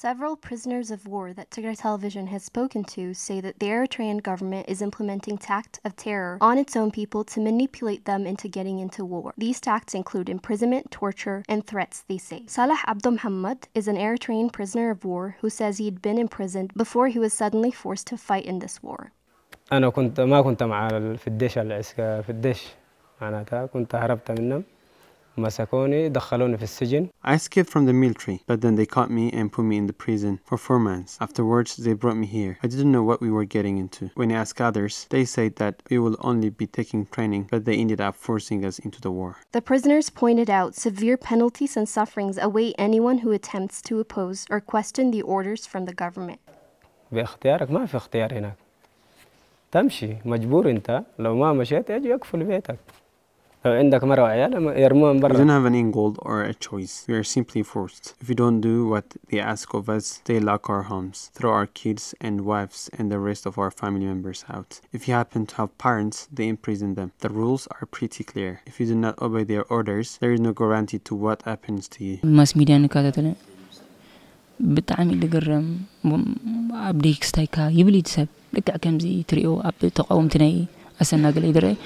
Several prisoners of war that Tigray Television has spoken to say that the Eritrean government is implementing tact of terror on its own people to manipulate them into getting into war. These tacts include imprisonment, torture, and threats, they say. Salah Abdul Muhammad is an Eritrean prisoner of war who says he'd been imprisoned before he was suddenly forced to fight in this war. I was not I escaped from the military, but then they caught me and put me in the prison for four months. Afterwards, they brought me here. I didn't know what we were getting into. When I asked others, they said that we will only be taking training, but they ended up forcing us into the war. The prisoners pointed out severe penalties and sufferings await anyone who attempts to oppose or question the orders from the government. باختيارك ما في اختيار هناك تمشي مجبور انت لو ما مشيت يجي يقفل بيتك عندك مرة برا. We don't have any gold or a choice. We are simply forced. If we don't do what they ask of us, they lock our homes, throw our kids and wives and the rest of our family members out. If you happen to have parents, they imprison them. The rules are pretty clear. If you do not obey their orders, there is no guarantee to what happens to you. The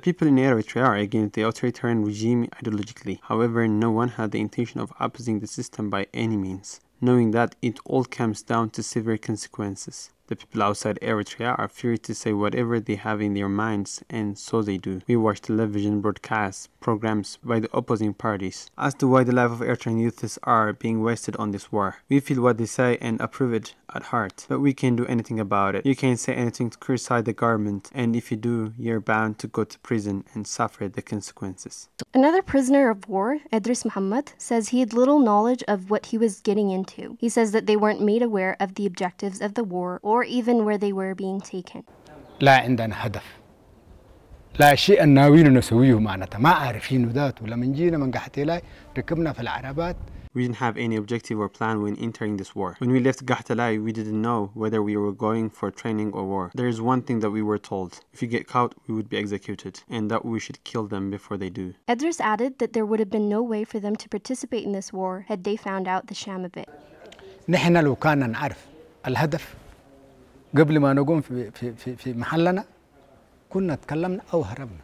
people in Eritrea are against the authoritarian regime ideologically. However, no one had the intention of opposing the system by any means, knowing that it all comes down to severe consequences. The people outside Eritrea are free to say whatever they have in their minds, and so they do. We watch television broadcasts, programs by the opposing parties, as to why the life of Eritrean youths are being wasted on this war. We feel what they say and approve it at heart, but we can't do anything about it. You can't say anything to criticize the government, and if you do, you're bound to go to prison and suffer the consequences. Another prisoner of war, Edris Muhammad, says he had little knowledge of what he was getting into. He says that they weren't made aware of the objectives of the war or or even where they were being taken. لا عندنا هدف لا شيء ناويين نسويه ما عارفين ذات جينا من ركبنا في العربات We didn't have any objective or plan when entering this war. When we left Gahtalai, we didn't know whether we were going for training or war. There is one thing that we were told. If you get caught, we would be executed, and that we should kill them before they do. Edris added that there would have been no way for them to participate in this war had they found out the sham of it. لو الهدف قبل ما نقوم في, في, في, في محلنا كنا تكلمنا أو هربنا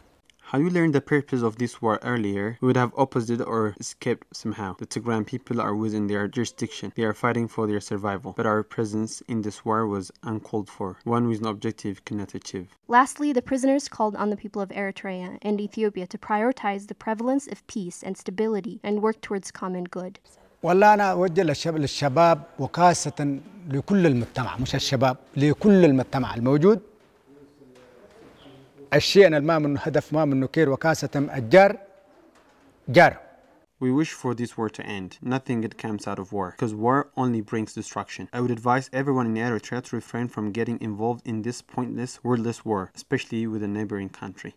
Had we learned the purpose of this war earlier, we would have opposed or escaped somehow. The Tigran people are within their jurisdiction. They are fighting for their survival. But our presence in this war was uncalled for, one with an objective cannot achieve. Lastly, the prisoners called on the people of Eritrea and Ethiopia to prioritize the prevalence of peace and stability and work towards common good. لكل المجتمع مش الشباب لكل المجتمع الموجود الشيء ما منه هدف ما منه كير وكاسة الجار جار We wish for this war to end. Nothing good comes out of war, because war only brings destruction. I would advise everyone in Eritrea to refrain from getting involved in this pointless, wordless war, especially with a neighboring country.